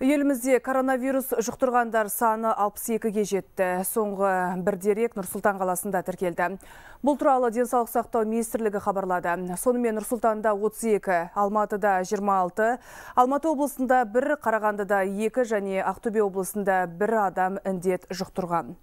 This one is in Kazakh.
Елімізде коронавирус жұқтырғандар саны 62-ге жетті. Соңғы бір дерек Нұрсұлтан қаласында тіркелді. Бұл туралы денсаулық сақтау министрлігі хабарлады. Сонымен Нұрсұлтанда 32, Алматыда 26, Алматы облысында 1, Қарағандыда 2 және Ақтөбе облысында 1 адам індет жұқтырған.